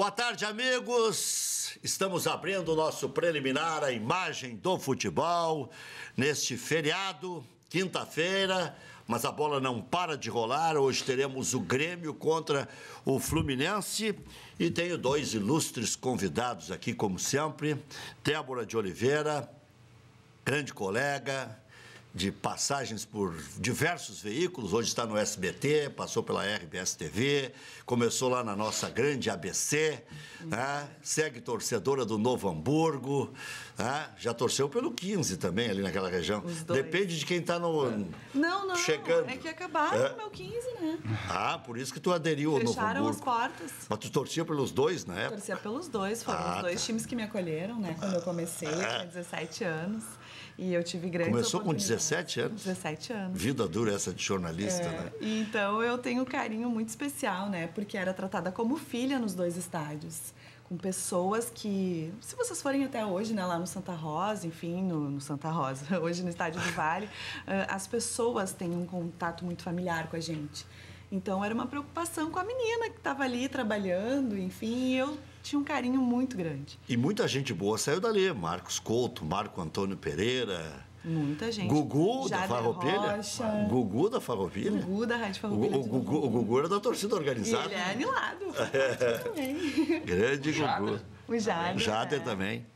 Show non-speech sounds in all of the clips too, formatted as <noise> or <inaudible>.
Boa tarde, amigos. Estamos abrindo o nosso preliminar A Imagem do Futebol neste feriado, quinta-feira, mas a bola não para de rolar. Hoje teremos o Grêmio contra o Fluminense e tenho dois ilustres convidados aqui, como sempre: Débora de Oliveira, grande colega, de passagens por diversos veículos, hoje está no SBT, passou pela RBS TV, começou lá na nossa grande ABC, né? segue torcedora do Novo Hamburgo, né? já torceu pelo 15 também ali naquela região. Depende de quem está no. Não, não, chegando. é que acabaram é. o meu 15, né? Ah, por isso que tu aderiu Fecharam ao Novo Hamburgo. Fecharam as portas. Mas tu torcia pelos dois, né? Torcia pelos dois, foram ah, os dois tá. times que me acolheram, né? Quando eu comecei, ah. tinha 17 anos. E eu tive grandes Começou com 17 anos? 17 anos. Vida dura essa de jornalista, é, né? Então eu tenho um carinho muito especial, né? Porque era tratada como filha nos dois estádios. Com pessoas que, se vocês forem até hoje, né, lá no Santa Rosa, enfim, no, no Santa Rosa, <laughs> hoje no Estádio do Vale, <laughs> eh, as pessoas têm um contato muito familiar com a gente. Então era uma preocupação com a menina que estava ali trabalhando, enfim, eu tinha um carinho muito grande. E muita gente boa saiu dali. Marcos Couto, Marco Antônio Pereira. Muita gente. Gugu Jader da Farroupilha. Rocha. Gugu da Farroupilha. Gugu da Rádio Farroupilha. O, o, Gugu, o Gugu era da torcida organizada. E ele é anilado. <laughs> É. Também. Grande Gugu. O Jader. O Jader é. também.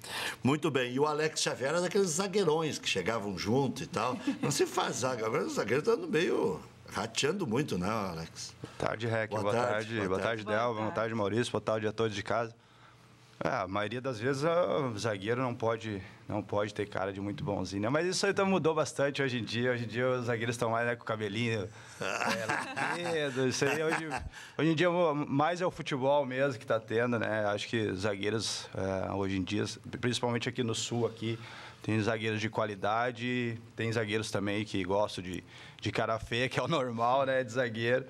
Muito bem. E o Alex Xavier era daqueles zagueirões que chegavam junto e tal. Não se faz zaga. Agora os zagueiros estão no meio rateando muito, né, Alex? Boa tarde, Rec. Boa, boa, tarde, tarde. Boa, boa tarde, tarde Delva. Boa tarde, Maurício. Boa tarde a todos de casa. É, a maioria das vezes ah, o zagueiro não pode, não pode ter cara de muito bonzinho, né? Mas isso aí então, mudou bastante hoje em dia. Hoje em dia os zagueiros estão mais né, com o cabelinho, é, isso aí hoje, hoje em dia mais é o futebol mesmo que está tendo, né? Acho que zagueiros é, hoje em dia, principalmente aqui no sul, aqui, tem zagueiros de qualidade, tem zagueiros também que gostam de, de cara feia, que é o normal, né, de zagueiro.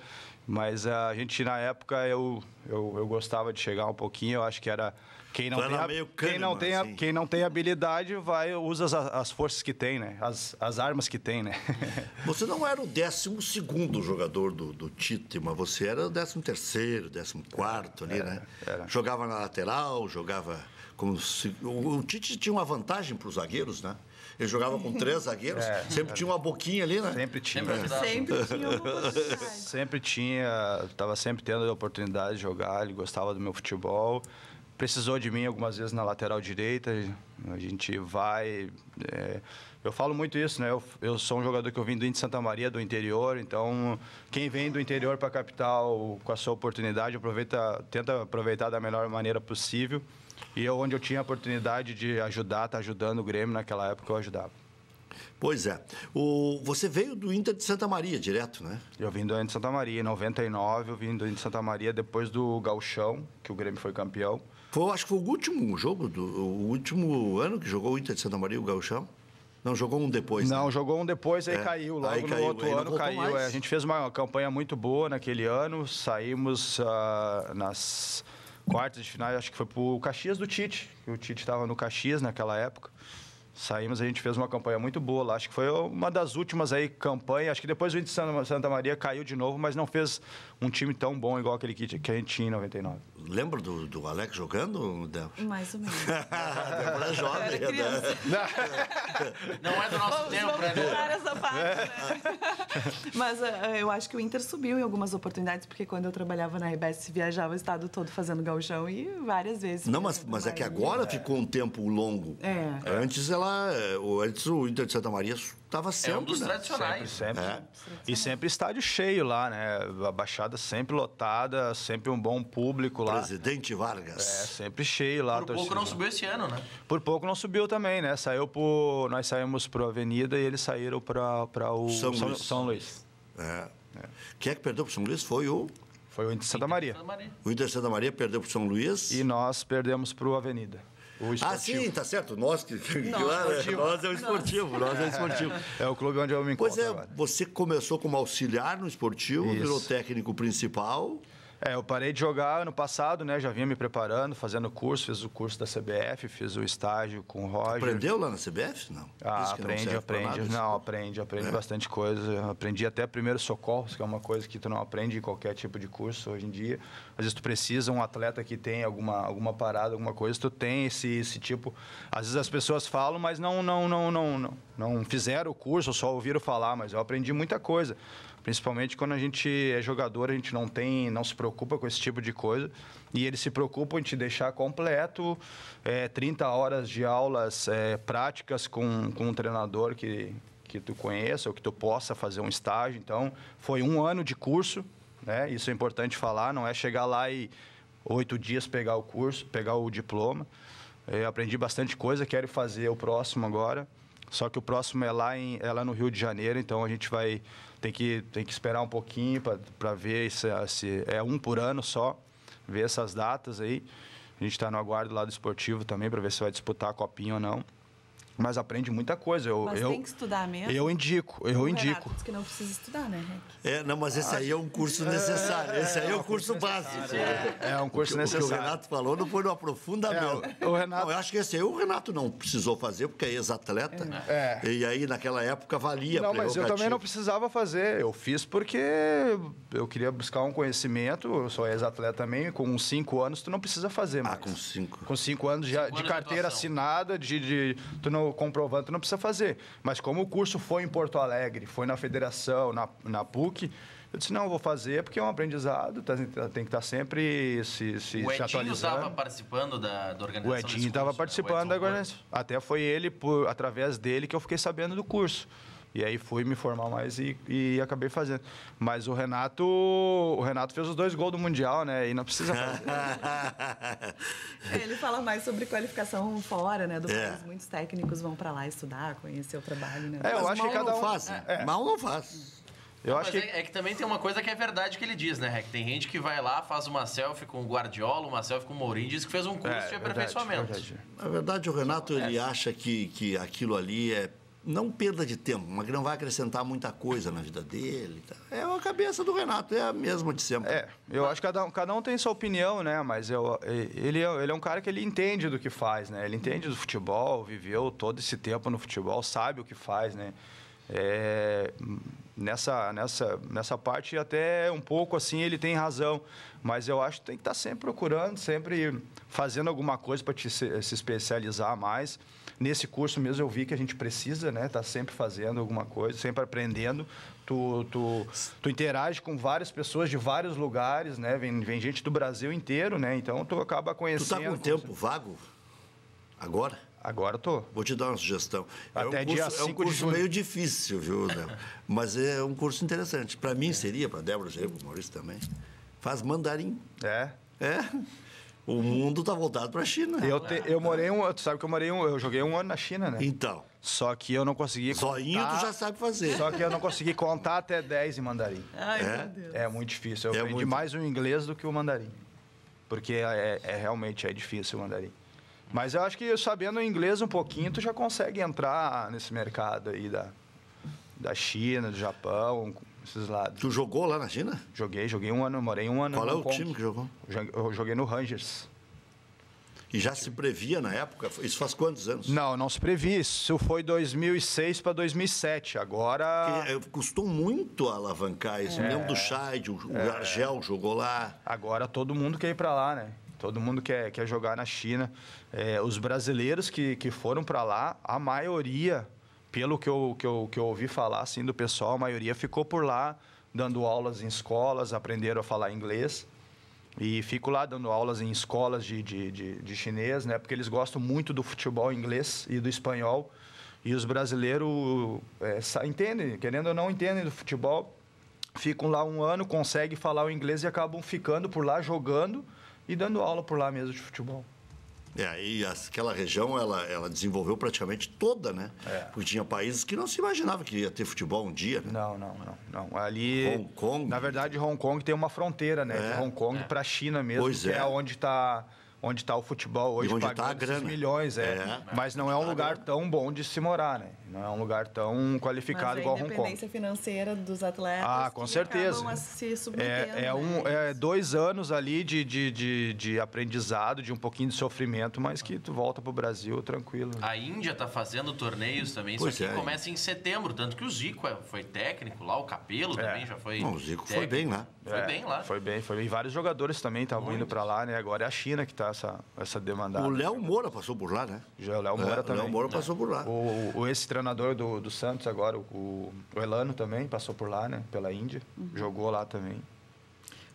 Mas a gente, na época, eu, eu, eu gostava de chegar um pouquinho, eu acho que era quem não, tem, meio quem, não tem, assim. quem não tem habilidade vai usa as, as forças que tem, né? As, as armas que tem, né? <laughs> você não era o 12 segundo jogador do, do Tite, mas você era o 13 terceiro, 14 quarto ali, era, né? Era. Jogava na lateral, jogava como se, o, o Tite tinha uma vantagem para os zagueiros, né? Ele jogava com três <laughs> zagueiros, é, sempre tinha uma boquinha ali, né? Sempre tinha. Sempre, é. <laughs> sempre tinha uma Sempre tinha, estava sempre tendo a oportunidade de jogar, ele gostava do meu futebol precisou de mim algumas vezes na lateral direita. A gente vai. É, eu falo muito isso, né? Eu, eu, sou um jogador que eu vim do de Santa Maria, do interior. Então, quem vem do interior para a capital com a sua oportunidade, aproveita, tenta aproveitar da melhor maneira possível. E eu, onde eu tinha a oportunidade de ajudar, tá ajudando o Grêmio naquela época, eu ajudava. Pois é. O, você veio do Inter de Santa Maria direto, né? Eu vim do Inter de Santa Maria. Em 99, eu vim do Inter de Santa Maria depois do Galchão, que o Grêmio foi campeão. Foi, acho que foi o último jogo, do, o último ano que jogou o Inter de Santa Maria, o Gauchão. Não, jogou um depois. Né? Não, né? jogou um depois, aí é. caiu. Logo aí no caiu, outro ano caiu. É, a gente fez uma campanha muito boa naquele ano, saímos uh, nas quartas de final, acho que foi pro Caxias do Tite, que o Tite estava no Caxias naquela época. Saímos, a gente fez uma campanha muito boa lá. Acho que foi uma das últimas aí campanhas Acho que depois o Inter de Santa Maria caiu de novo, mas não fez um time tão bom igual aquele que, que a gente tinha em 99. Lembra do, do Alex jogando, Débora? Mais ou menos. <laughs> Débora é jovem. Né? <laughs> Não é do nosso vamos, tempo, vamos né? essa parte, é. né? <laughs> Mas uh, eu acho que o Inter subiu em algumas oportunidades, porque quando eu trabalhava na RBS, viajava o estado todo fazendo galchão e várias vezes. Não, mas, mas é que agora ficou um tempo longo. É. Antes ela. Eh, antes o Inter de Santa Maria estava sempre. É um dos né? tradicionais. Sempre, sempre. É. E sempre estádio cheio lá, né? A Baixada sempre lotada, sempre um bom público lá. Presidente Vargas. É, sempre cheio lá. Por pouco não subiu esse ano, né? Por pouco não subiu também, né? Saiu por... Nós saímos para a Avenida e eles saíram para o São, São Luís. São Luís. É. é. Quem é que perdeu para São Luís foi o... Foi o Inter Santa Maria. Santa Maria. O Inter Santa Maria perdeu para o São Luís. E nós perdemos para o Avenida ah, sim, tá certo. Nós que. Nós, nós é o esportivo. Nós é o esportivo. É, <laughs> é o clube onde eu me encontro. Pois é, agora. você começou como auxiliar no esportivo, Isso. virou técnico principal. É, eu parei de jogar ano passado, né? Já vinha me preparando, fazendo curso, fiz o curso da CBF, fiz o estágio com o Roger. Aprendeu lá na CBF? Não. Ah, aprende, não aprende. Nada, não, aprende, aprende é. bastante coisa. Aprendi até primeiro socorros, que é uma coisa que tu não aprende em qualquer tipo de curso hoje em dia às vezes tu precisa um atleta que tem alguma, alguma parada, alguma coisa, tu tem esse, esse tipo. Às vezes as pessoas falam, mas não, não, não, não, não, não fizeram o curso, só ouviram falar, mas eu aprendi muita coisa. Principalmente quando a gente é jogador, a gente não tem, não se preocupa com esse tipo de coisa. E eles se preocupam em te deixar completo, é, eh, 30 horas de aulas é, práticas com, com um treinador que, que tu conheça ou que tu possa fazer um estágio. Então, foi um ano de curso né? Isso é importante falar, não é chegar lá e oito dias pegar o curso, pegar o diploma. Eu aprendi bastante coisa, quero fazer o próximo agora. Só que o próximo é lá, em, é lá no Rio de Janeiro, então a gente vai ter que, tem que esperar um pouquinho para ver se, se é um por ano só, ver essas datas aí. A gente está no aguardo lá do esportivo também para ver se vai disputar a copinha ou não mas aprende muita coisa. Eu, mas eu, tem que estudar mesmo? Eu indico, eu indico. Diz que não precisa estudar, né, Rex? É, não, mas esse aí é um curso é, necessário. É, esse aí é, o é um curso, básico. É. um curso necessário. O que o Renato falou não foi no aprofundamento. o, o Renato... Não, eu acho que esse aí o Renato não precisou fazer, porque é ex-atleta. É. E aí, naquela época, valia Não, mas eu também não precisava fazer. Eu fiz porque eu queria buscar um conhecimento. Eu sou ex-atleta também. Com cinco anos, tu não precisa fazer ah, mais. Ah, com cinco? Com cinco anos já, de carteira assinada, de, de tu não comprovante não precisa fazer. Mas como o curso foi em Porto Alegre, foi na federação, na, na PUC, eu disse, não, vou fazer porque é um aprendizado, tá, tá tem que estar tá sempre se, se, o se atualizando. O Edinho estava participando da, da organização O Edinho estava é, participando né? da organização. Até foi ele, por, através dele, que eu fiquei sabendo do curso. E aí fui me formar mais e, e acabei fazendo. Mas o Renato, o Renato fez os dois gols do Mundial, né? E não precisa fazer. <laughs> ele fala mais sobre qualificação fora, né? Do é. país. Muitos técnicos vão para lá estudar, conhecer o trabalho, né? É, eu acho que cada um... Faz. Né? É. Mal não faz. Eu acho que... É, é, que também tem uma coisa que é verdade que ele diz, né, Rec? Tem gente que vai lá, faz uma selfie com o Guardiola, uma selfie com o Mourinho, diz que fez um curso é, de aperfeiçoamento. Verdade, verdade. Na verdade, o Renato, ele é. acha que, que aquilo ali é não perda de tempo, mas que não vai acrescentar muita coisa na vida dele. Tá? É a cabeça do Renato, é a mesma de sempre. É, eu acho que cada um, cada um tem sua opinião, né? Mas eu, ele, é, ele é um cara que ele entende do que faz, né? Ele entende do futebol, viveu todo esse tempo no futebol, sabe o que faz, né? É, nessa, nessa, nessa parte, até um pouco assim, ele tem razão. Mas eu acho que tem que estar tá sempre procurando, sempre fazendo alguma coisa para se, se especializar mais. Nesse curso mesmo eu vi que a gente precisa, né? Tá sempre fazendo alguma coisa, sempre aprendendo. Tu, tu, tu interage com várias pessoas de vários lugares, né? Vem, vem gente do Brasil inteiro, né? Então tu acaba tá conhecendo. Tu está com tempo vago agora? Agora tô. Vou te dar uma sugestão. É até é um curso, é um curso meio difícil, viu, Débora? <laughs> Mas é um curso interessante. Para mim é. seria, para Débora seria, para Maurício também. Faz mandarim. É? É. O mundo está voltado para a China. Eu, te, eu morei um, tu sabe que eu morei um, eu joguei um ano na China, né? Então. Só que eu não consegui só indo tu já sabe fazer. Só que eu não consegui contar até 10 em mandarim. Ai, é? meu Deus. É muito difícil. Eu é aprendi muito... mais o inglês do que o mandarim. Porque é, é, é realmente é difícil o mandarim. Mas eu acho que sabendo inglês um pouquinho, tu já consegue entrar nesse mercado aí da, da China, do Japão, esses lados. Tu jogou lá na China? Joguei, joguei um ano, morei um ano. Qual é o time que jogou? Eu joguei no Rangers. E já se previa na época? Isso faz quantos anos? Não, não se previa. Isso foi 2006 para 2007. Agora. Eh, custou muito alavancar isso. É, Mesmo do Chad, o é. Argel jogou lá. Agora todo mundo quer ir para lá, né? Todo mundo quer, quer jogar na China. É, os brasileiros que, que foram para lá, a maioria, pelo que eu, que, eu, que eu ouvi falar assim, do pessoal, a maioria ficou por lá dando aulas em escolas, aprenderam a falar inglês. E fico lá dando aulas em escolas de, de, de, de chinês, né? Porque eles gostam muito do futebol inglês e do espanhol. E os brasileiros é, entendem, querendo ou não, entendem do futebol. Ficam lá um ano, conseguem falar o inglês e acabam ficando por lá jogando e dando aula por lá mesmo de futebol. É, e aquela região ela, ela desenvolveu praticamente toda, né? É. Porque tinha países que não se imaginava que ia ter futebol um dia, né? Não, não, não. não. Ali. Hong Kong. Na verdade, Hong Kong tem uma fronteira, né? É. De Hong Kong é. para a China mesmo, pois que é, é onde está onde está o futebol hoje, onde pagando tá a grana. milhões, é. é. Mas não é um tá lugar tão bom de se morar, né? Não é um lugar tão qualificado igual Hong Kong. A independência financeira dos atletas. Ah, com certeza. É, é, um, né? é dois anos ali de, de, de, de, aprendizado, de um pouquinho de sofrimento, mas que tu volta para o Brasil tranquilo. A Índia está fazendo torneios também, pois isso aqui é. começa em setembro, tanto que o Zico é, foi técnico lá, o Capelo também é. já foi. Não, o Zico técnico. foi bem lá. Foi é, bem lá. Foi bem, foi bem. E vários jogadores também estavam indo para lá, né? Agora é a China que está essa, essa demandada. O Léo Moura passou por lá, né? Já, o Léo Moura é, também. O Léo Moura é. passou por lá. O, o, o esse treinador do, do Santos agora, o, o Elano também passou por lá, né? Pela Índia. Uhum. Jogou lá também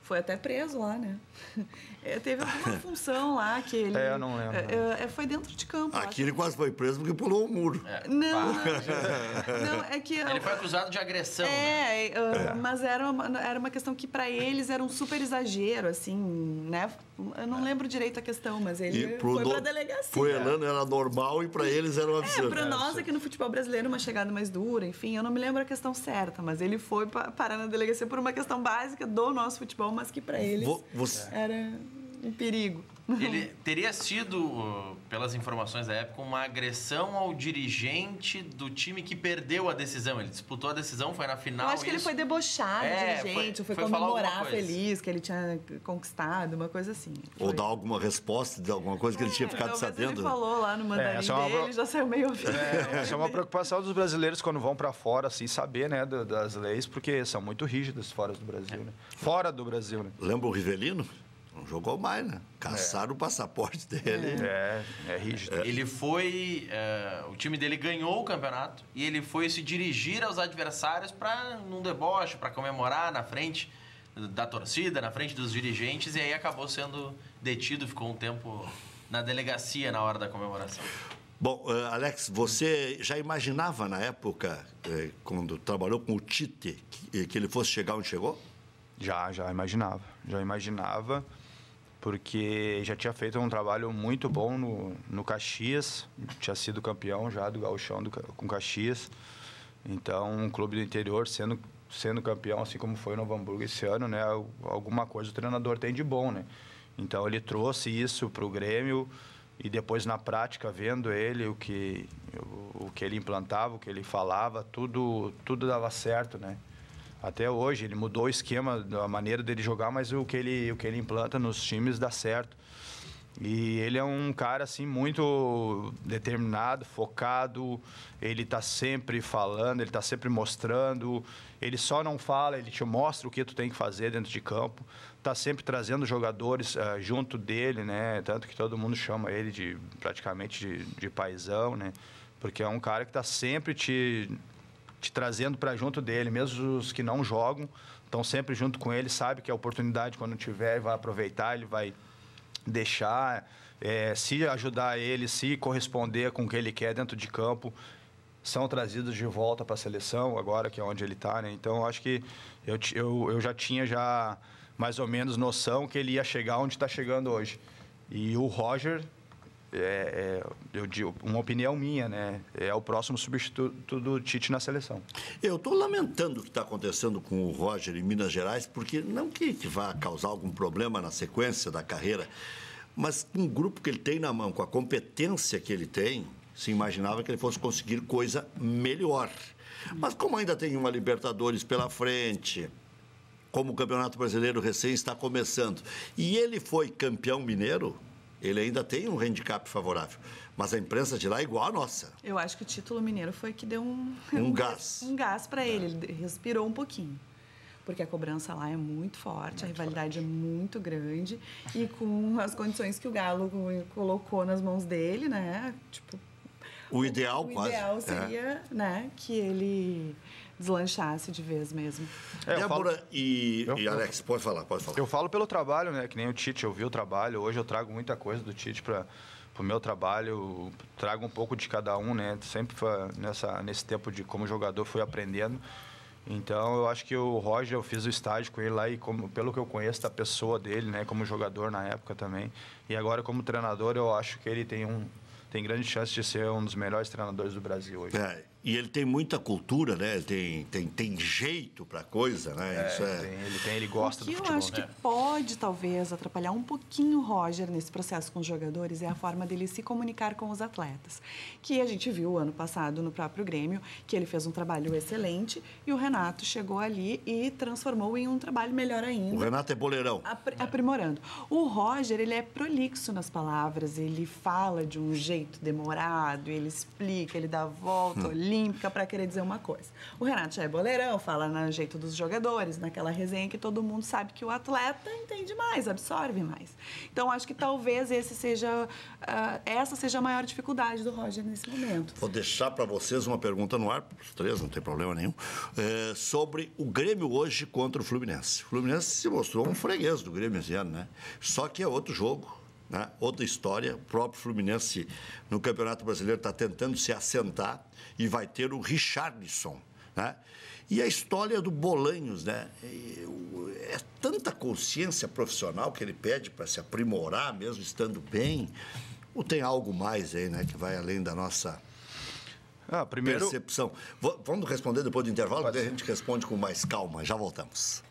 foi até preso lá, né? <laughs> É, teve alguma <laughs> função lá que ele. É, eu não lembro. É, é, é foi dentro de campo. Aqui ele quase foi preso porque pulou o um muro. É, não, ah. <laughs> não, é que. Ele foi acusado de agressão. É, né? mas era uma, era uma questão que para eles era um super exagero, assim, né? Eu não é. lembro direito a questão, mas ele foi no... pra delegacia. Foi Elano era normal e para eles era um é, absurdo. É, pra nós aqui no futebol brasileiro uma chegada mais dura, enfim, eu não me lembro a questão certa, mas ele foi parar na delegacia por uma questão básica do nosso futebol, mas que para eles Você... era um perigo. Ele teria sido, pelas informações da época, uma agressão ao dirigente do time que perdeu a decisão. Ele disputou a decisão, foi na final. Eu acho que isso... ele foi debochado, é, dirigente, foi, foi, foi comemorar feliz que ele tinha conquistado, uma coisa assim. Foi. Ou dar alguma resposta de alguma coisa que é, ele tinha é, ficado sabendo. Ele falou lá no é, mandarim é, uma... dele, já saiu meio ouvido. É, essa é uma preocupação dos brasileiros quando vão para fora, assim, saber né, das leis, porque são muito rígidas fora do Brasil. Né? É. Fora do Brasil, né? Lembra o Rivelino? não jogou mais, né? Caçaram é. o passaporte dele. É. é, é rígido. É. Ele foi. É, o time dele ganhou o campeonato e ele foi se dirigir aos adversários para num deboche, para comemorar na frente da torcida, na frente dos dirigentes, e aí acabou sendo detido, ficou um tempo na delegacia na hora da comemoração. Bom, eh, Alex, você já imaginava na época, eh, quando trabalhou com o Tite, que ele fosse chegar onde chegou? Já, já imaginava. Já imaginava porque já tinha feito um trabalho muito bom no, no Caxias, tinha sido campeão já do gauchão do, com Caxias. Então, um clube do interior sendo, sendo campeão, assim como foi no Novo Hamburgo esse ano, né? Alguma coisa o treinador tem de bom, né? Então, ele trouxe isso para o Grêmio e depois, na prática, vendo ele, o que, o, o que ele implantava, o que ele falava, tudo, tudo dava certo, né? Até hoje, ele mudou o esquema, a maneira dele jogar, mas o que ele, o que ele implanta nos times dá certo. E ele é um cara assim muito determinado, focado, ele está sempre falando, ele está sempre mostrando, ele só não fala, ele te mostra o que tu tem que fazer dentro de campo. está sempre trazendo jogadores uh, junto dele, né? Tanto que todo mundo chama ele de praticamente de, de paisão, né? Porque é um cara que está sempre te te trazendo para junto dele, mesmo os que não jogam, estão sempre junto com ele, sabe que a oportunidade quando tiver vai aproveitar, ele vai deixar, é, se ajudar ele, se corresponder com o que ele quer dentro de campo, são trazidos de volta para a seleção agora que é onde ele está, né? Então acho que eu, eu, eu já tinha já mais ou menos noção que ele ia chegar onde está chegando hoje. E o Roger é, é, eu digo, uma opinião minha, né? É o próximo substituto do Tite na seleção. Eu estou lamentando o que está acontecendo com o Roger em Minas Gerais, porque não que, que vá causar algum problema na sequência da carreira, mas com um o grupo que ele tem na mão, com a competência que ele tem, se imaginava que ele fosse conseguir coisa melhor. Mas como ainda tem uma Libertadores pela frente, como o Campeonato Brasileiro recém está começando, e ele foi campeão mineiro, ele ainda tem um handicap favorável. Mas a imprensa de lá é igual a nossa. Eu acho que o título mineiro foi que deu um, um <laughs> gás. Um gás para ele, é. ele respirou um pouquinho. Porque a cobrança lá é muito forte, muito a rivalidade forte. é muito grande. E com as condições que o Galo colocou nas mãos dele, né? Tipo, o ideal, o, o quase. O ideal é. seria é. né, que ele deslanchasse de vez mesmo. É, Débora falo... e, eu, e Alex, pode falar, pode falar. Eu falo pelo trabalho, né? Que nem o Tite, eu vi o trabalho, hoje eu trago muita coisa do Tite para o meu trabalho, trago um pouco de cada um, né? Sempre nessa, nesse tempo de como jogador fui aprendendo. Então, eu acho que o Roger, eu fiz o estágio com ele lá e como, pelo que eu conheço da pessoa dele, né, como jogador na época também, e agora como treinador, eu acho que ele tem um tem grande chance de ser um dos melhores treinadores do Brasil hoje. É, e ele tem muita cultura, né? Ele tem, tem, tem jeito para coisa, né? É, Isso é... Tem, ele tem, ele gosta o que do futebol. Eu acho né? que pode talvez atrapalhar um pouquinho o Roger nesse processo com os jogadores é a forma dele se comunicar com os atletas, que a gente viu ano passado no próprio Grêmio, que ele fez um trabalho excelente e o Renato chegou ali e transformou em um trabalho melhor ainda. O Renato é boleirão. Apr é. Aprimorando. O Roger, ele é prolixo nas palavras, ele fala de um jeito demorado, ele explica, ele dá a volta, hum olímpica para querer dizer uma coisa. O Renato já é boleirão, fala no jeito dos jogadores, naquela resenha que todo mundo sabe que o atleta entende mais, absorve mais. Então acho que talvez esse seja, uh, essa seja a maior dificuldade do Roger nesse momento. Vou deixar para vocês uma pergunta no ar, os três, não tem problema nenhum, é, sobre o Grêmio hoje contra o Fluminense. O Fluminense se mostrou um freguês do Grêmio esse ano, né? Só que é outro jogo né? Outra história, o próprio Fluminense no Campeonato Brasileiro está tentando se assentar e vai ter o Richarlison. Né? E a história do Bolanhos, né? É tanta consciência profissional que ele pede para se aprimorar, mesmo estando bem. Ou tem algo mais aí, né? Que vai além da nossa ah, primeiro... percepção. vamos responder depois do intervalo, Pode a gente responde com mais calma. Já voltamos.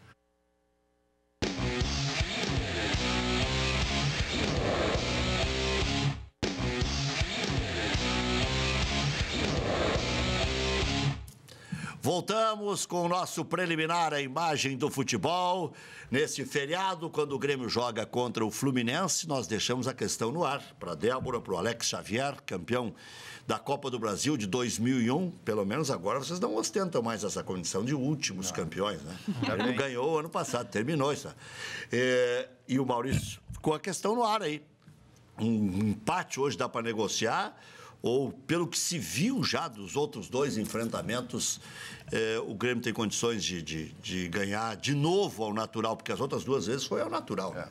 Voltamos com o nosso preliminar A Imagem do Futebol. Neste feriado, quando o Grêmio joga contra o Fluminense, nós deixamos a questão no ar para Débora, para o Alex Xavier, campeão da Copa do Brasil de 2001. Pelo menos agora vocês não ostentam mais essa condição de últimos não. campeões, né? Ele ganhou ano passado, terminou isso. É, e o Maurício ficou a questão no ar aí. Um empate hoje dá para negociar ou pelo que se viu já dos outros dois enfrentamentos, eh, o Grêmio tem condições de, de, de, ganhar de novo ao natural, porque as outras duas vezes foi ao natural. É.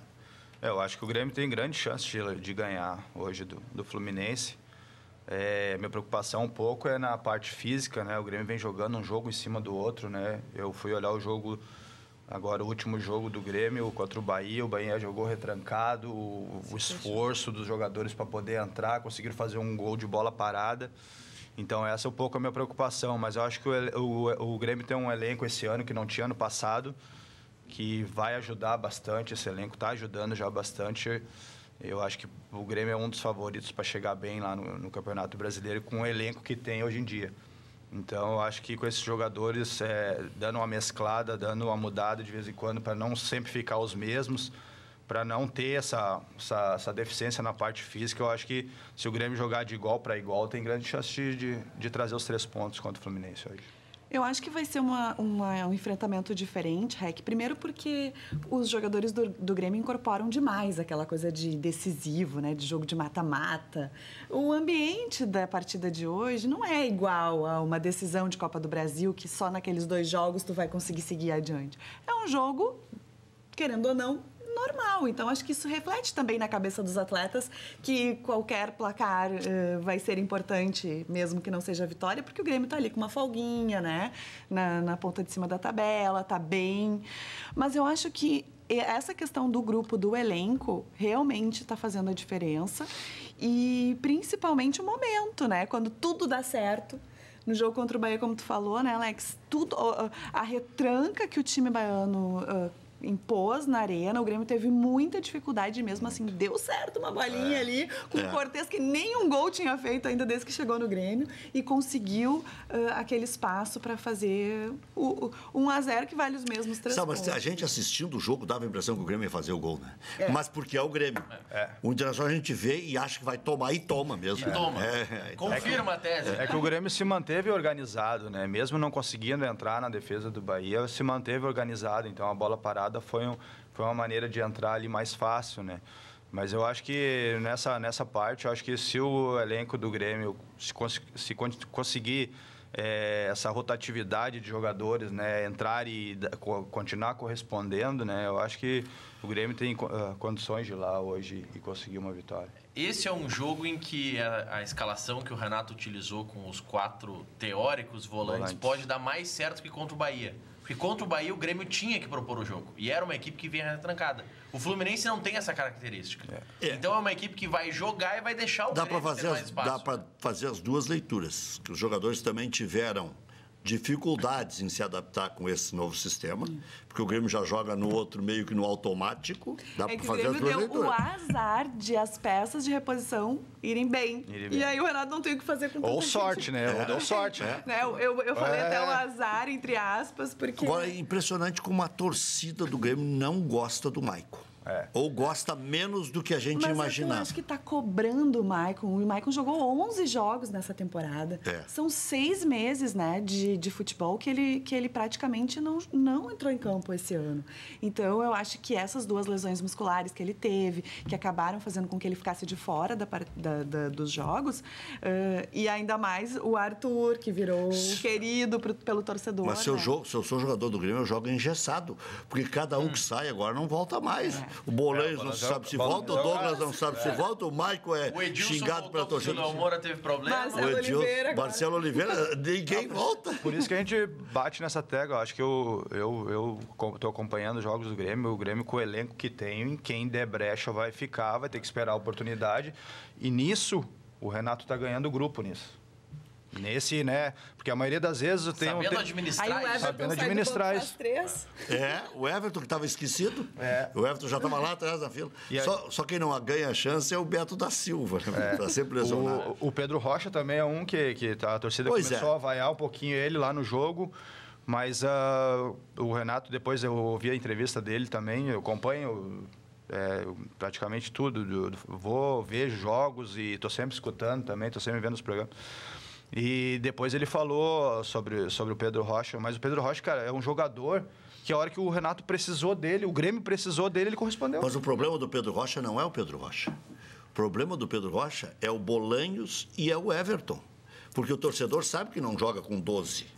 é. Eu acho que o Grêmio tem grande chance de, de ganhar hoje do, do Fluminense. É, minha preocupação um pouco é na parte física, né? O Grêmio vem jogando um jogo em cima do outro, né? Eu fui olhar o jogo Agora, o último jogo do Grêmio contra o Bahia, o Bahia jogou retrancado, o, o esforço dos jogadores para poder entrar, conseguir fazer um gol de bola parada. Então, essa é um pouco a minha preocupação, mas eu acho que o, o, o Grêmio tem um elenco esse ano que não tinha ano passado, que vai ajudar bastante, esse elenco está ajudando já bastante. Eu acho que o Grêmio é um dos favoritos para chegar bem lá no, no Campeonato Brasileiro com o elenco que tem hoje em dia. Então, acho que com esses jogadores, é, dando uma mesclada, dando uma mudada de vez em quando, para não sempre ficar os mesmos, para não ter essa, essa, essa, deficiência na parte física, eu acho que se o Grêmio jogar de igual para igual, tem grande chance de, de, de trazer os três pontos contra o Fluminense hoje. Eu acho que vai ser uma, uma, um enfrentamento diferente, Rec. Primeiro porque os jogadores do, do Grêmio incorporam demais aquela coisa de decisivo, né? De jogo de mata-mata. O ambiente da partida de hoje não é igual a uma decisão de Copa do Brasil que só naqueles dois jogos tu vai conseguir seguir adiante. É um jogo, querendo ou não, normal. Então, acho que isso reflete também na cabeça dos atletas que qualquer placar uh, vai ser importante, mesmo que não seja vitória, porque o Grêmio está ali com uma folguinha, né? Na, na ponta de cima da tabela, tá bem. Mas eu acho que essa questão do grupo, do elenco, realmente está fazendo a diferença. E principalmente o momento, né? Quando tudo dá certo. No jogo contra o Bahia, como tu falou, né, Alex? Tudo, a retranca que o time baiano uh, impôs na arena. O Grêmio teve muita dificuldade, mesmo assim, deu certo uma bolinha é. ali com o é. Cortes, Cortez, que nenhum gol tinha feito ainda desde que chegou no Grêmio, e conseguiu uh, aquele espaço para fazer o, o 1 a 0 que vale os mesmos três Sabe, pontos. a gente assistindo o jogo dava a impressão que o Grêmio ia fazer o gol, né? É. Mas porque é o Grêmio. É. O Internacional a gente vê e acha que vai tomar, e toma mesmo. E toma. É, então. Confirma a tese. É que o Grêmio se manteve organizado, né? Mesmo não conseguindo entrar na defesa do Bahia, se manteve organizado. Então, a bola parada passada foi, um, foi uma maneira de entrar ali mais fácil, né? Mas eu acho que nessa, nessa parte, eu acho que se o elenco do Grêmio se, cons se conseguir é, essa rotatividade de jogadores, né, entrar e co continuar correspondendo, né, eu acho que o Grêmio tem ah, condições de ir lá hoje e conseguir uma vitória. Esse é um jogo em que a, a escalação que o Renato utilizou com os quatro teóricos volantes, volantes, pode dar mais certo que contra o Bahia. Porque contra o Bahia, o Grêmio tinha que propor o jogo. E era uma equipe que vinha retrancada. O Fluminense não tem essa característica. É. é. Então é uma equipe que vai jogar e vai deixar o dá Grêmio fazer ter mais as, Dá para fazer as duas leituras. Que os jogadores também tiveram dificuldades em se adaptar com esse novo sistema, hum. porque o Grêmio já joga no outro meio que no automático. Dá é para fazer o Grêmio deu o azar de as peças de reposição irem bem. Irem bem. E aí o Renato não tem o que fazer com Ou sorte, gente. né? Ou deu <laughs> sorte, é. né? Eu, eu, eu falei é. até o azar, entre aspas, porque. Agora, é impressionante como a torcida do Grêmio não gosta do Maico. É. Ou gosta menos do que a gente Mas imaginava. É eu acho que está cobrando o Maicon. O Maicon jogou 11 jogos nessa temporada. É. São seis meses né, de, de futebol que ele, que ele praticamente não, não entrou em campo esse ano. Então, eu acho que essas duas lesões musculares que ele teve, que acabaram fazendo com que ele ficasse de fora da, da, da dos jogos, uh, e ainda mais o Arthur, que virou querido pro, pelo torcedor. Mas se, né? eu jogo, se eu sou jogador do Grêmio, eu jogo engessado, porque cada um hum. que sai agora não volta mais. É o Bolanhos é, não é sabe se volta, é o Douglas não sabe se é. volta, o Maico é xingado pela torcida. O Moura teve problema. o Edilson, Marcelo Oliveira, ninguém ah, volta. Por isso que a gente bate nessa tecla. Acho que eu, eu, eu acompanhando os jogos do Grêmio, o Grêmio com o elenco que tem, quem der brecha vai ficar, vai ter que esperar a oportunidade. E nisso, o Renato está ganhando o grupo nisso. Nesse, né? Porque a maioria das vezes tem sabendo um. pena Administrar Aí o Everton sabendo administrar isso. Três. É, o Everton que estava esquecido. É. O Everton já estava lá atrás na fila. Só, só, quem não ganha a chance é o Beto da Silva, né? É. Tá sempre lesionado. O, o, Pedro Rocha também é um que, que tá, a torcida pois começou é. a vaiar um pouquinho ele lá no jogo. Mas uh, o Renato, depois eu ouvi a entrevista dele também, eu acompanho é, praticamente tudo. vou, vejo jogos e estou sempre escutando também, estou sempre vendo os programas. E depois ele falou sobre, sobre o Pedro Rocha, mas o Pedro Rocha, cara, é um jogador que a hora que o Renato precisou dele, o Grêmio precisou dele, ele correspondeu. Mas o problema do Pedro Rocha não é o Pedro Rocha. O problema do Pedro Rocha é o Bolanhos e é o Everton. Porque o torcedor sabe que não joga com 12.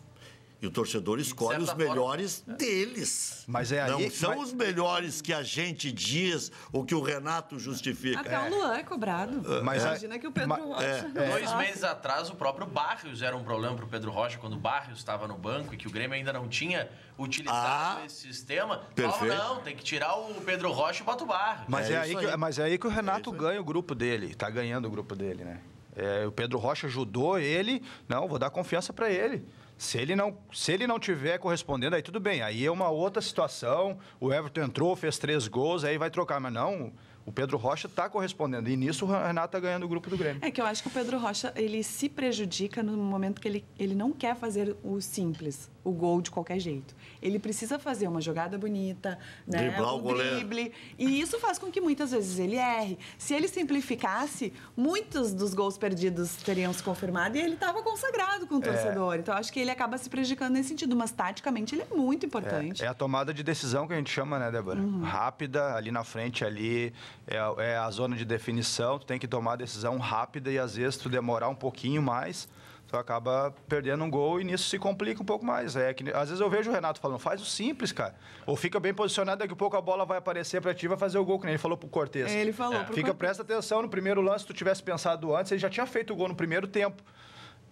E o torcedor escolhe os melhores forma... É. deles. Mas é aí Não são mas... os melhores que a gente diz, o que o Renato justifica. Até o é. Luan é cobrado. É. Mas Imagina é... que o Pedro mas... Rocha. É. Dois meses atrás, o próprio Barrios era um problema para o Pedro Rocha, quando o Barrios estava no banco e que o Grêmio ainda não tinha utilizado ah, esse sistema. Perfeito. Não, não, tem que tirar o Pedro Rocha e bota o Barrios. Mas é, é aí, aí que, mas é aí que o Renato ganha o grupo dele, está ganhando o grupo dele, né? É, o Pedro Rocha ajudou ele. Não, vou dar confiança para ele. Se ele não, se ele não tiver correspondendo, aí tudo bem. Aí é uma outra situação. O Everton entrou, fez três gols, aí vai trocar. Mas não, o Pedro Rocha está correspondendo. E nisso o Renato está ganhando o grupo do Grêmio. É que eu acho que o Pedro Rocha ele se prejudica no momento que ele, ele não quer fazer o simples, o gol de qualquer jeito. Ele precisa fazer uma jogada bonita, né? Driblar um o drible. E isso faz com que muitas vezes ele erre. Se ele simplificasse, muitos dos gols perdidos teriam se confirmado e ele estava consagrado com o é. torcedor. É. Então, acho que ele acaba se prejudicando nesse sentido, mas taticamente ele é muito importante. É, é a tomada de decisão que a gente chama, né, Débora? Uhum. Rápida, ali na frente, ali é, é a zona de definição, tu tem que tomar a decisão rápida e às vezes tu demorar um pouquinho mais tu acaba perdendo um gol e nisso se complica um pouco mais. É que às vezes eu vejo o Renato falando, faz o simples, cara. Ou fica bem posicionado, daqui a pouco a bola vai aparecer para ti vai fazer o gol, que nem ele falou pro Cortez. É, ele falou. É. Fica, Cortes. presta atenção, no primeiro lance, se tu tivesse pensado antes, ele já tinha feito o gol no primeiro tempo.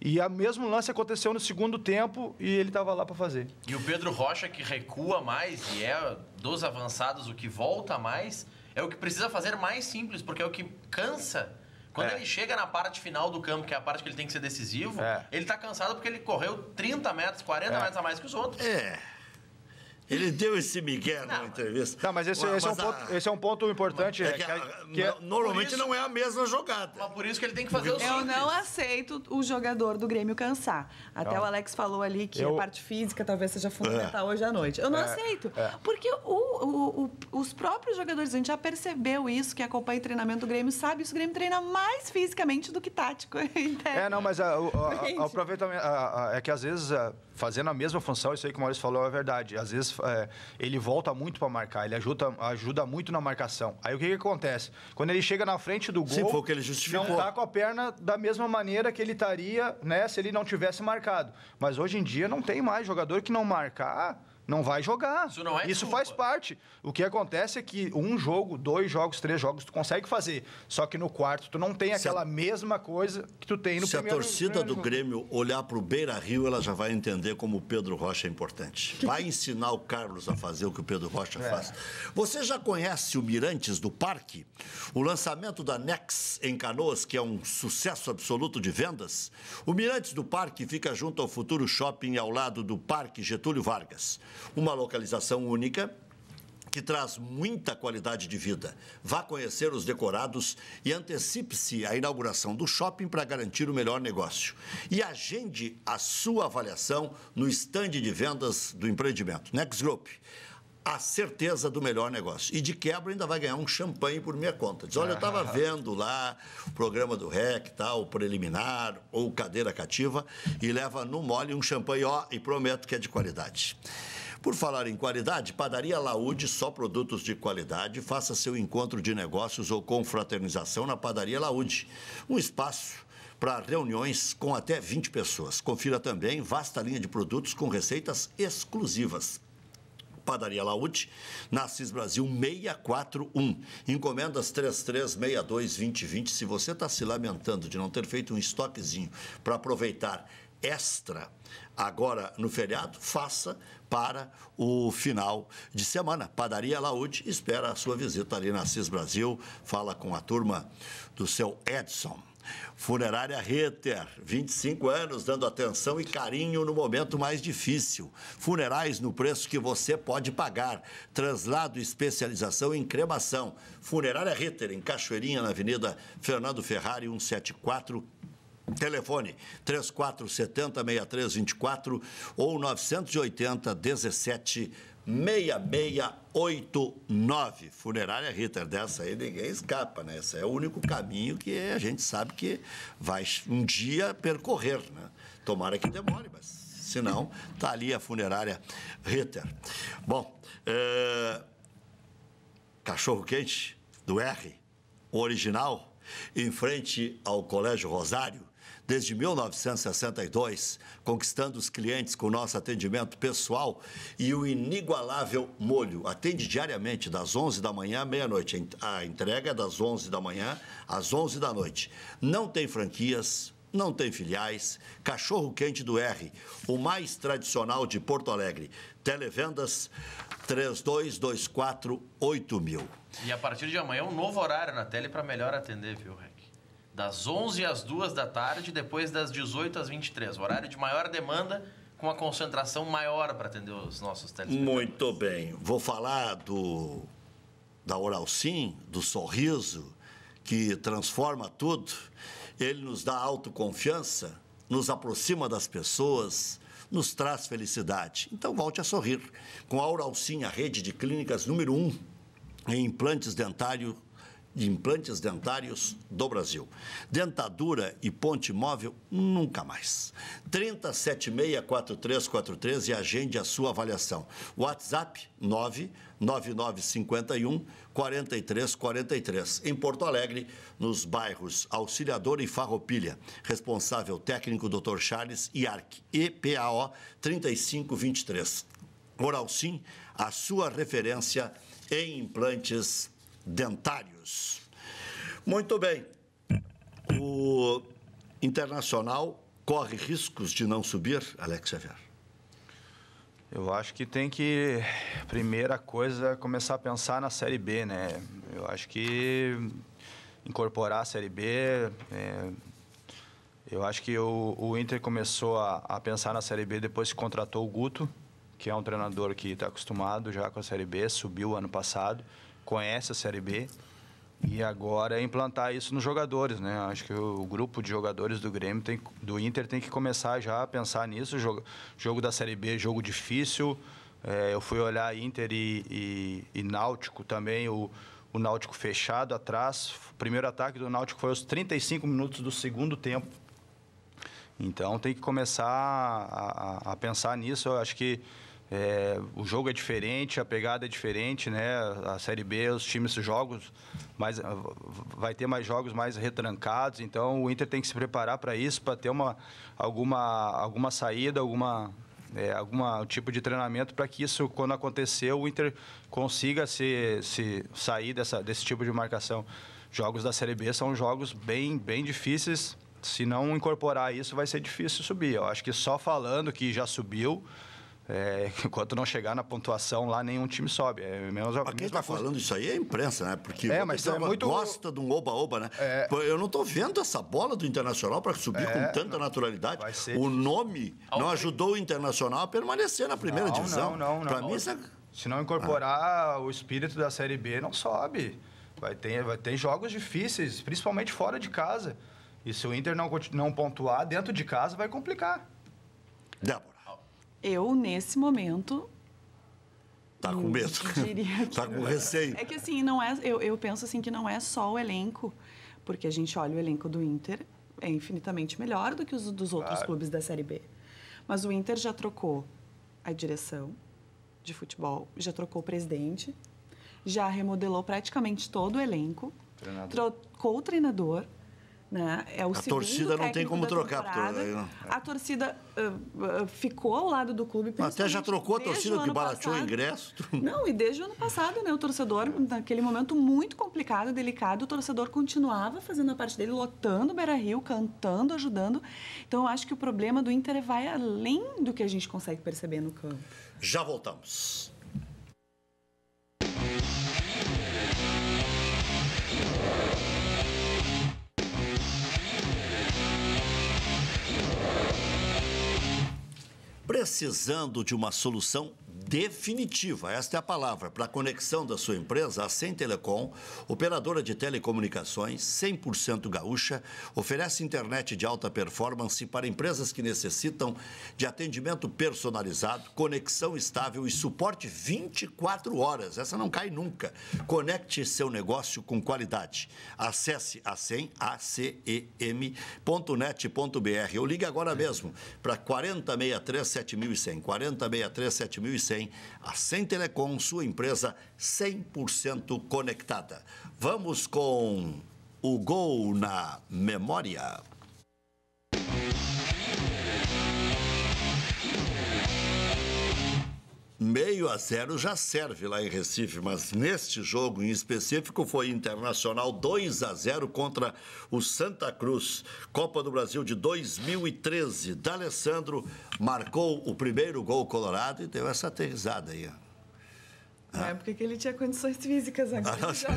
E o mesmo lance aconteceu no segundo tempo e ele tava lá para fazer. E o Pedro Rocha, que recua mais e é dos avançados o que volta mais, é o que precisa fazer mais simples, porque é o que cansa quando é. ele chega na parte final do campo, que é a parte que ele tem que ser decisivo, é. ele tá cansado porque ele correu 30 metros, 40 é. metros a mais que os outros. É. Ele deu esse migué na entrevista. Não, mas esse, Ué, esse mas é, um a... ponto, esse é um ponto importante. É, é que, que, a, que é normalmente isso, não é a mesma jogada. Mas por isso que ele tem que fazer o Eu não aceito o jogador do Grêmio cansar. Até não. o Alex falou ali que eu... a parte física talvez seja é. fundamental é. hoje à noite. Eu não é. aceito. Porque o, o, o, os próprios jogadores, a gente já percebeu isso, que acompanha o treinamento do Grêmio, sabe isso. O Grêmio treina mais fisicamente do que tático. <laughs> Então, é, não, mas a, ah, o ah, ah, aproveitamento. é que às vezes fazendo a mesma função, isso aí que o Maurício falou é verdade. Às vezes é, ele volta muito para marcar, ele ajuda, ajuda muito na marcação. Aí o que, que acontece? Quando ele chega na frente do gol, Sim, foi que ele justificou. não tá com a perna da mesma maneira que ele estaria né, se ele não tivesse marcado. Mas hoje em dia não tem mais jogador que não marcar não vai jogar. Isso não é Isso faz parte. O que acontece é que um jogo, dois jogos, três jogos, tu consegue fazer. Só que no quarto, tu não tem aquela a... mesma coisa que tu tem no Se primeiro, a torcida do jogo. Grêmio olhar para o Beira Rio, ela já vai entender como o Pedro Rocha é importante. Vai ensinar o Carlos a fazer o que o Pedro Rocha é. faz. Você já conhece o Mirantes do Parque? O lançamento da Nex em Canoas, que é um sucesso absoluto de vendas? O Mirantes do Parque fica junto ao futuro shopping ao lado do Parque Getúlio Vargas uma localização única que traz muita qualidade de vida. Vá conhecer os decorados e antecipe-se à inauguração do shopping para garantir o melhor negócio. E agende a sua avaliação no estande de vendas do empreendimento. Next Group. A certeza do melhor negócio. E de quebra ainda vai ganhar um champanhe por minha conta. Diz: olha, eu estava ah. vendo lá o programa do REC, tal, preliminar ou cadeira cativa, e leva no mole um champanhe, ó, e prometo que é de qualidade. Por falar em qualidade, Padaria Laúde, só produtos de qualidade. Faça seu encontro de negócios ou confraternização na Padaria Laúde. Um espaço para reuniões com até 20 pessoas. Confira também vasta linha de produtos com receitas exclusivas. Padaria Laúde, na Brasil 641. Encomendas 3362-2020. Se você está se lamentando de não ter feito um estoquezinho para aproveitar extra agora no feriado, faça para o final de semana. Padaria Laúde espera a sua visita ali na CIS Brasil, fala com a turma do seu Edson. Funerária Reter, 25 anos, dando atenção e carinho no momento mais difícil. Funerais no preço que você pode pagar. Translado, especialização em cremação. Funerária Reter, em Cachoeirinha, na Avenida Fernando Ferrari, 174, Telefone 3470-6324 ou 980-17-6689. Funerária Ritter, dessa aí ninguém escapa, né? Esse é o único caminho que a gente sabe que vai um dia percorrer, né? Tomara que demore, mas se não, tá ali a funerária Ritter. Bom, é... cachorro quente do R, original, em frente ao Colégio Rosário, desde 1962, conquistando os clientes com nosso atendimento pessoal e o inigualável molho. Atende diariamente das 11 da manhã à meia-noite. A entrega é das 11 da manhã às 11 da noite. Não tem franquias, não tem filiais. Cachorro quente do R, o mais tradicional de Porto Alegre. Televendas 32248000. E a partir de amanhã um novo horário na tele para melhor atender, viu, Ré? das 11 às 2 da tarde, depois das 18 às 23. O horário de maior demanda com uma concentração maior para atender os nossos telespectadores. Muito bem. Vou falar do da Oral Sim, do sorriso que transforma tudo. Ele nos dá autoconfiança, nos aproxima das pessoas, nos traz felicidade. Então volte a sorrir. Com a Oral Sim, a rede de clínicas número 1 um, em implantes dentários de implantes dentários do Brasil. Dentadura e ponte móvel, nunca mais. 30764343 e agende a sua avaliação. WhatsApp 99951 4343. Em Porto Alegre, nos bairros Auxiliador e Farroupilha. Responsável técnico Dr. Charles Iarc, EPAO 3523. Oral Sim, a sua referência em implantes dentários dentários. Muito bem. O Internacional corre riscos de não subir, Alex Xavier? Eu acho que tem que, primeira coisa, começar a pensar na Série B, né? Eu acho que incorporar a Série B. É, eu acho que o, o Inter começou a, a, pensar na Série B depois que contratou o Guto, que é um treinador que está acostumado já com a Série B, subiu ano passado conhece a Série B e agora é implantar isso nos jogadores, né? Acho que o grupo de jogadores do Grêmio tem, do Inter tem que começar já a pensar nisso. Jogo, jogo da Série B, jogo difícil. É, eu fui olhar Inter e, e, e Náutico também, o, o, Náutico fechado atrás. O primeiro ataque do Náutico foi aos 35 minutos do segundo tempo. Então tem que começar a, a, a pensar nisso. Eu acho que é, o jogo é diferente, a pegada é diferente, né? A Série B, os times jogam mais, vai ter mais jogos mais retrancados, então o Inter tem que se preparar para isso, para ter uma, alguma, alguma saída, alguma, é, algum tipo de treinamento para que isso, quando acontecer, o Inter consiga se, se sair dessa, desse tipo de marcação. Jogos da Série B são jogos bem, bem difíceis. Se não incorporar isso, vai ser difícil subir. Eu acho que só falando que já subiu, é, <laughs> enquanto não chegar na pontuação lá, nenhum time sobe. É, é menos, mas quem está falando isso aí é a imprensa, né? Porque é, mas é muito... gosta de um oba-oba, né? É... Eu não estou vendo essa bola do Internacional para subir é... com tanta naturalidade. O nome não ajudou o Internacional a permanecer na primeira não, divisão. Não, não, não. mim, é Se não incorporar ah. o espírito da Série B, não sobe. Vai ter, vai ter jogos difíceis, principalmente fora de casa. E se o Inter não, não pontuar dentro de casa, vai complicar. Débora eu, nesse momento. Tá com medo. <laughs> tá com receio. É que assim, não é, eu, eu penso assim que não é só o elenco, porque a gente olha o elenco do Inter, é infinitamente melhor do que os dos outros claro. clubes da Série B. Mas o Inter já trocou a direção de futebol, já trocou o presidente, já remodelou praticamente todo o elenco, trocou o treinador, né? É o a torcida não tem como trocar. A, é. a torcida uh, uh, ficou ao lado do clube. Até já trocou a torcida que barateou o ingresso. Não, e desde o ano passado, né, o torcedor, naquele momento muito complicado, delicado, o torcedor continuava fazendo a parte dele, lotando o Beira Rio, cantando, ajudando. Então, eu acho que o problema do Inter vai além do que a gente consegue perceber no campo. Já voltamos. precisando de uma solução definitiva, esta é a palavra, para a conexão da sua empresa, a Sem Telecom, operadora de telecomunicações 100% gaúcha, oferece internet de alta performance para empresas que necessitam de atendimento personalizado, conexão estável e suporte 24 horas. Essa não cai nunca. Conecte seu negócio com qualidade. Acesse a acem, acem.net.br ou ligue agora mesmo para 4063 7100, 4063 7100 100, a 100 Telecom, sua empresa 100% conectada. Vamos com o gol na memória. meio a zero já serve lá em Recife, mas neste jogo em específico foi Internacional 2 a 0 contra o Santa Cruz, Copa do Brasil de 2013. D'Alessandro marcou o primeiro gol colorado e deu essa aterrizada aí, na ah. época que ele tinha condições físicas, agora ah, já,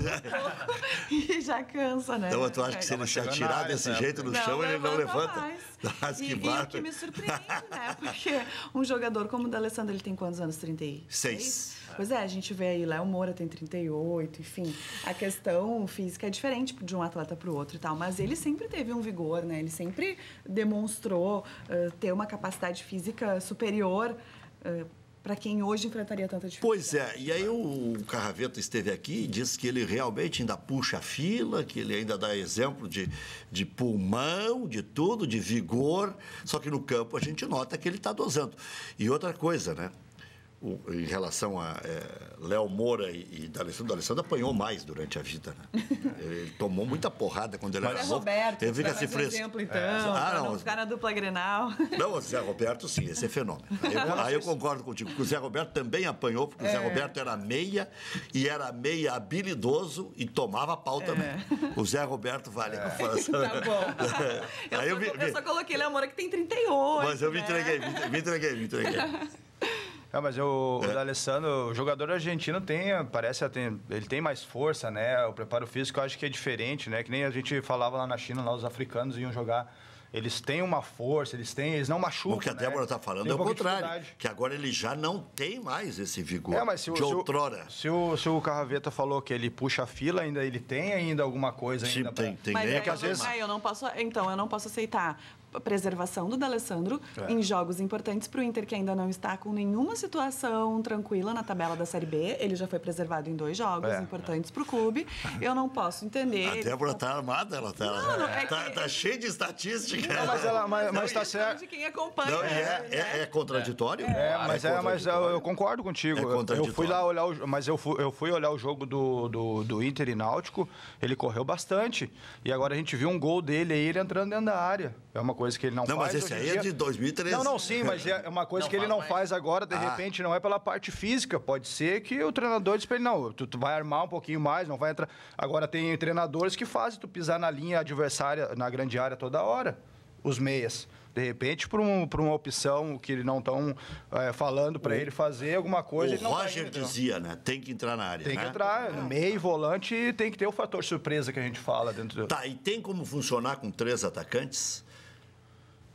<laughs> e já cansa, né? Então, tu acha que se ele se atirar desse né? jeito no não, chão, ele não levanta? Mais. Mas <laughs> e, que e o que me surpreende, né? Porque um jogador como o D'Alessandro, ele tem quantos anos? 36? seis. Pois é, a gente vê aí, Léo Moura tem 38, enfim. A questão física é diferente de um atleta para o outro e tal, mas ele sempre teve um vigor, né? Ele sempre demonstrou uh, ter uma capacidade física superior... Uh, para quem hoje enfrentaria tanta dificuldade. Pois é, e aí o Carraveta esteve aqui e disse que ele realmente ainda puxa a fila, que ele ainda dá exemplo de, de pulmão, de tudo, de vigor, só que no campo a gente nota que ele está dosando. E outra coisa, né? em relação a é, Léo Moura e, e o D'Alessandro apanhou mais durante a vida, né? <laughs> Ele tomou muita porrada quando ele Mas era Zé novo. Roberto, ele fica assim fresco. exemplo, é. então, é. ah, não, não ficar na dupla Grenal. <laughs> Não, o Zé Roberto, sim, esse é fenômeno. <laughs> Aí, eu, aí eu concordo contigo, porque o Zé Roberto também apanhou, porque é. o Zé é. Roberto era meia, e era meia habilidoso e tomava pau é. também. O Zé Roberto vale a comparação. Tá bom. Eu, aí só, eu, me, eu só coloquei Léo Moura, que tem 38, Mas eu né? me entreguei, me entreguei, me entreguei. Ah, é, mas o, o o jogador argentino tem, parece, ele tem mais força, né? O preparo físico eu acho que é diferente, né? Que nem a gente falava lá na China, lá os africanos iam jogar eles têm uma força, eles têm, eles não machucam. O que a né? Débora está né? falando tem é o contrário, que agora ele já não tem mais esse vigor é, mas se o, de outrora. Se o, se o, Carraveta falou que ele puxa a fila, ainda ele tem ainda alguma coisa Sim, ainda. Tem, pra... tem. Mas é, que às vezes. eu não posso, então eu não posso aceitar preservação do D'Alessandro é. em jogos importantes para o Inter, que ainda não está com nenhuma situação tranquila na tabela da Série B. Ele já foi preservado em dois jogos é. importantes para o clube. Eu não posso entender. A Débora está armada, ela está não, não, é tá, que... tá cheia de estatística. Não, mas ela mas, tá é certo. De quem acompanha. Não, é, né? é, é contraditório? É, é, mas, é, mas eu, eu concordo contigo. É eu fui lá olhar o, mas eu fui, eu fui olhar o jogo do, do, do Inter e Náutico, ele correu bastante. E agora a gente viu um gol dele aí, ele entrando dentro da área. É uma coisa coisa que ele não, não faz. Não, mas esse aí é dia... é de 2013. Não, não, sim, mas é uma coisa não, que ele não mas... faz agora, de ah. repente, não é pela parte física. Pode ser que o treinador diz pra ele, não, tu, tu vai armar um pouquinho mais, não vai entrar. Agora tem treinadores que fazem tu pisar na linha adversária, na grande área toda hora, os meias. De repente, por, um, por uma opção que eles não estão é, eh, falando para ele fazer alguma coisa. O Roger tá indo, dizia, né? Tem que entrar na área. Tem né? que entrar. É. Meio volante tem que ter o fator surpresa que a gente fala dentro do. Tá, e tem como funcionar com três atacantes?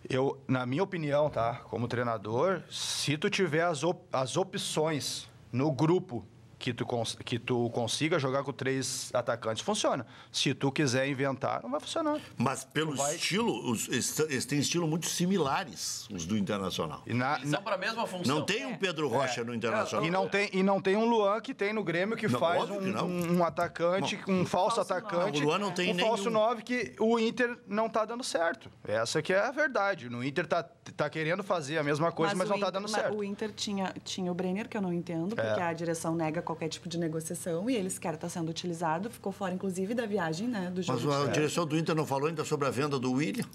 Eu, na minha opinião, tá? Como treinador, se tu tiver as, op as opções no grupo que tu, que tu consiga jogar com três atacantes, funciona. Se tu quiser inventar, não vai funcionar. Mas pelo vai... estilo, os, eles, eles têm estilos muito similares, os do Internacional. E na, eles na... são para a mesma função. Não tem um é. Pedro é. Rocha é. no Internacional. E não, tem, e não tem um Luan que tem no Grêmio que não, faz um, que um, atacante, Bom, um falso, falso atacante. O Luan não tem um nenhum. falso nove que o Inter não está dando certo. Essa que é a verdade. No Inter está tá querendo fazer a mesma coisa, mas, mas não Inter, tá dando certo. O Inter tinha, tinha o Brenner, que eu não entendo, porque é. a direção nega qualquer tipo de negociação e ele sequer está sendo utilizado. Ficou fora, inclusive, da viagem, né? Do mas a direção do Inter não falou ainda sobre a venda do William?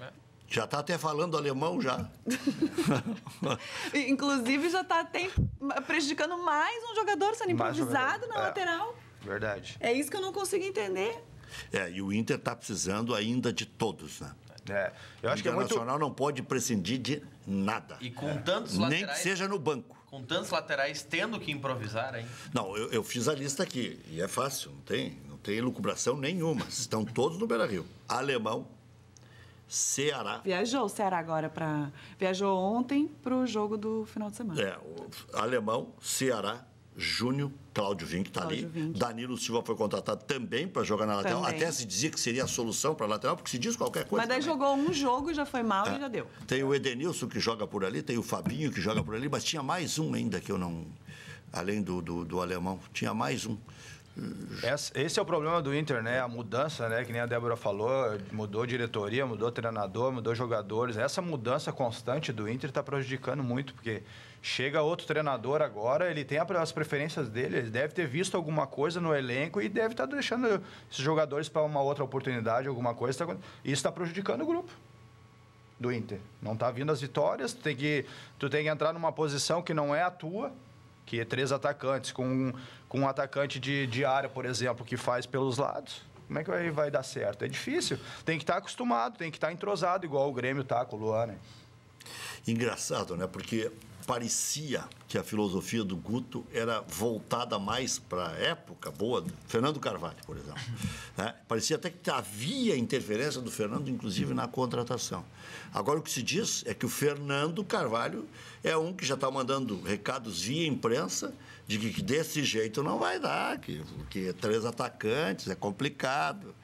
É. Já está até falando alemão já. <laughs> Inclusive já está até prejudicando mais um jogador sendo improvisado na é. lateral. Verdade. É isso que eu não consigo entender. É, e o Inter está precisando ainda de todos, né? É. Eu acho que é muito... O Internacional não pode prescindir de nada. E com é. tantos laterais... Nem que seja no banco. Com tantos laterais, tendo que improvisar, hein? Não, eu, eu fiz a lista aqui, e é fácil, não tem, não tem lucubração nenhuma. <laughs> Estão todos no Beira-Rio. Alemão, Ceará. Viajou o Ceará agora para... Viajou ontem para o jogo do final de semana. É, Alemão, Ceará, Júnior, Cláudio que está ali. Danilo Silva foi contratado também para jogar na lateral. Também. Até se dizia que seria a solução para a lateral, porque se diz qualquer coisa. Mas daí também. jogou um jogo e já foi mal é. e já deu. Tem o Edenilson que joga por ali, tem o Fabinho que joga por ali, mas tinha mais um ainda que eu não. Além do, do, do alemão, tinha mais um. Esse é o problema do Inter, né? A mudança, né? Que nem a Débora falou, mudou diretoria, mudou treinador, mudou jogadores. Essa mudança constante do Inter está prejudicando muito, porque chega outro treinador agora, ele tem as preferências dele, ele deve ter visto alguma coisa no elenco e deve estar tá deixando esses jogadores para uma outra oportunidade, alguma coisa. Tá isso está prejudicando o grupo do Inter. Não está vindo as vitórias, tem que, tu tem que entrar numa posição que não é a tua que é três atacantes, com um, com um atacante de, de área, por exemplo, que faz pelos lados. Como é que vai, vai dar certo? É difícil. Tem que estar tá acostumado, tem que estar tá entrosado, igual o Grêmio tá com o Luan, né? Engraçado, né? Porque parecia que a filosofia do Guto era voltada mais para a época boa do Fernando Carvalho, por exemplo. <laughs> Né? Parecia até que havia interferência do Fernando, inclusive, na contratação. Agora, o que se diz é que o Fernando Carvalho é um que já está mandando recados via imprensa de que desse jeito não vai dar, que, que três atacantes é complicado.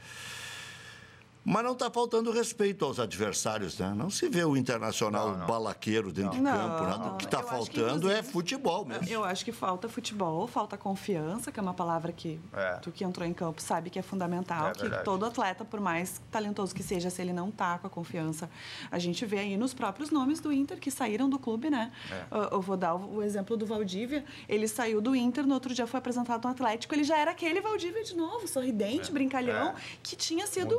Mas não está faltando respeito aos adversários, né? Não se vê o internacional não, não. balaqueiro dentro não. de campo. O que está faltando que, é futebol mesmo. Eu acho que falta futebol, falta confiança, que é uma palavra que é. tu que entrou em campo sabe que é fundamental. É que todo atleta, por mais talentoso que seja, se ele não tá com a confiança, a gente vê aí nos próprios nomes do Inter que saíram do clube, né? É. Eu vou dar o exemplo do Valdívia. Ele saiu do Inter, no outro dia foi apresentado no Atlético, ele já era aquele Valdívia de novo, sorridente, é. brincalhão, é. que tinha sido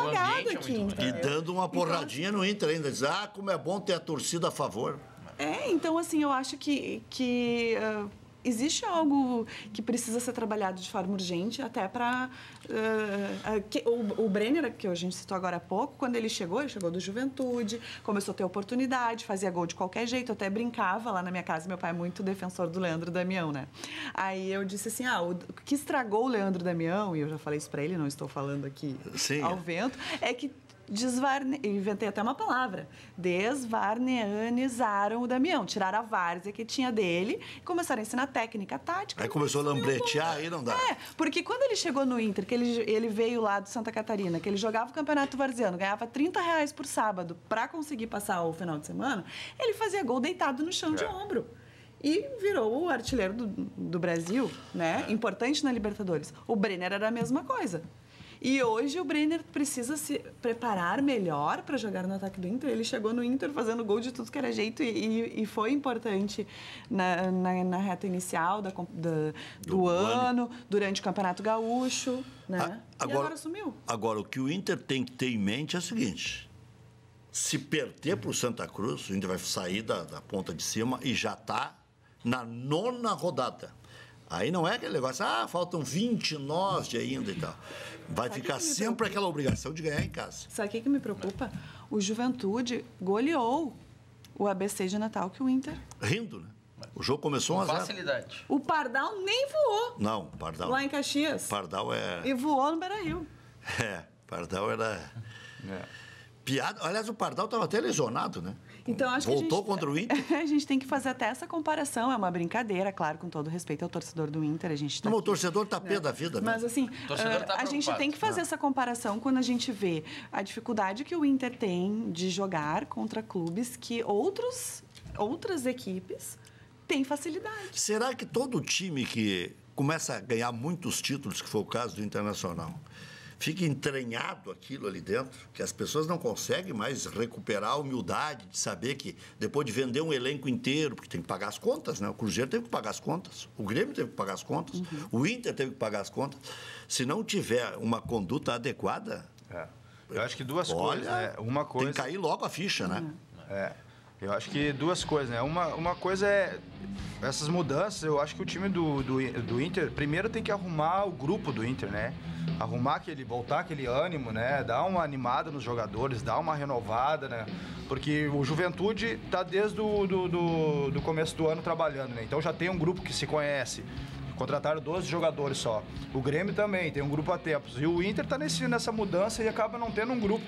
apagado aqui. Então. e dando uma porradinha então, no Inter ainda. Diz, ah, como é bom ter a torcida a favor. É, então assim, eu acho que, que uh, existe algo que precisa ser trabalhado de forma urgente, até para. Uh, eh, uh, o, o, Brenner, que a gente citou agora há pouco, quando ele chegou, ele chegou do juventude, começou a ter oportunidade, fazia gol de qualquer jeito, até brincava lá na minha casa. Meu pai é muito defensor do Leandro Damião, né? Aí eu disse assim: ah, o que estragou o Leandro Damião, e eu já falei isso para ele, não estou falando aqui Sim. ao vento, é que desvarne... inventei até uma palavra, desvarneanizaram o Damião, tiraram a várzea que tinha dele e começaram a ensinar técnica, tática. Aí começou a lambretear, aí não dá. É, porque quando ele chegou no Inter, que ele, ele veio lá do Santa Catarina, que ele jogava o Campeonato Varziano, ganhava 30 reais por sábado para conseguir passar o final de semana, ele fazia gol deitado no chão é. de ombro e virou o artilheiro do, do, Brasil, né? É. Importante na Libertadores. O Brenner era a mesma coisa. E hoje o Brenner precisa se preparar melhor para jogar no ataque do Inter. Ele chegou no Inter fazendo gol de tudo que era jeito e, e foi importante na, na, na reta inicial da, da, do, do, ano, ano, durante o Campeonato Gaúcho. Né? A, agora, e agora sumiu. Agora, o que o Inter tem que ter em mente é o seguinte. Se perder para o Santa Cruz, o Inter vai sair da, da ponta de cima e já está na nona rodada. Aí não é aquele negócio, ah, faltam 20 nós de ainda e tal. Vai Sabe ficar sempre aquela obrigação de ganhar em casa. Sabe o que, que me preocupa? O Juventude goleou o ABC de Natal que o Inter. Rindo, né? O jogo começou com facilidade. O Pardal nem voou. Não, Pardal. Lá em Caxias. Pardal é. E voou no Beira-Rio. <laughs> É, Pardal era. É. Piada. Aliás, o Pardal estava até lesionado, né? Então, acho Voltou que a gente, contra o Inter? <laughs> a gente tem que fazer até essa comparação. É uma brincadeira, claro, com todo respeito ao torcedor do Inter. A gente tá Não, aqui, o torcedor tá pé né? da vida, né? Mas assim, tá ah, a gente tem que fazer ah. essa comparação quando a gente vê a dificuldade que o Inter tem de jogar contra clubes que outros, outras equipes têm facilidade. Será que todo time que começa a ganhar muitos títulos, que foi o caso do Internacional, fica entranhado aquilo ali dentro, que as pessoas não conseguem mais recuperar a humildade de saber que depois de vender um elenco inteiro, porque tem que pagar as contas, né? O Cruzeiro teve que pagar as contas, o Grêmio teve que pagar as contas, uhum. o Inter teve que pagar as contas. Se não tiver uma conduta adequada. É. Eu acho que duas olha, coisas, né? Uma coisa. Tem que cair logo a ficha, né? uhum. né? É. Eu acho que duas coisas, né? Uma, uma coisa é essas mudanças. Eu acho que o time do, do, do Inter, primeiro tem que arrumar o grupo do Inter, né? arrumar aquele, voltar aquele ânimo, né? Dar uma animada nos jogadores, dar uma renovada, né? Porque o Juventude tá desde o do, do, do começo do ano trabalhando, né? Então já tem um grupo que se conhece. Contrataram 12 jogadores só. O Grêmio também tem um grupo a tempos. E o Inter tá nesse, nessa mudança e acaba não tendo um grupo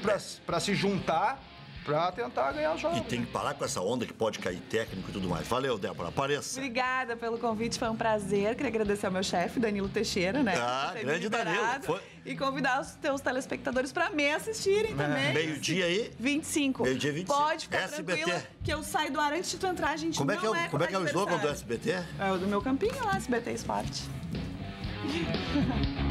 para se juntar para tentar ganhar o jogo. E tem né? que parar com essa onda que pode cair técnico e tudo mais. Valeu, Débora. Apareça. Obrigada pelo convite, foi um prazer. Queria agradecer ao meu chefe, Danilo Teixeira, né? Ah, grande Danilo. Foi... E convidar os teus telespectadores para me assistirem é. também. Meio-dia aí? 25. Meio-dia 25. Pode ficar SBT. tranquilo que eu saio do ar antes de tu entrar, a gente como é que é, o, é Como é que é o slogan do SBT? É o do meu campinho lá, SBT Esporte. <laughs>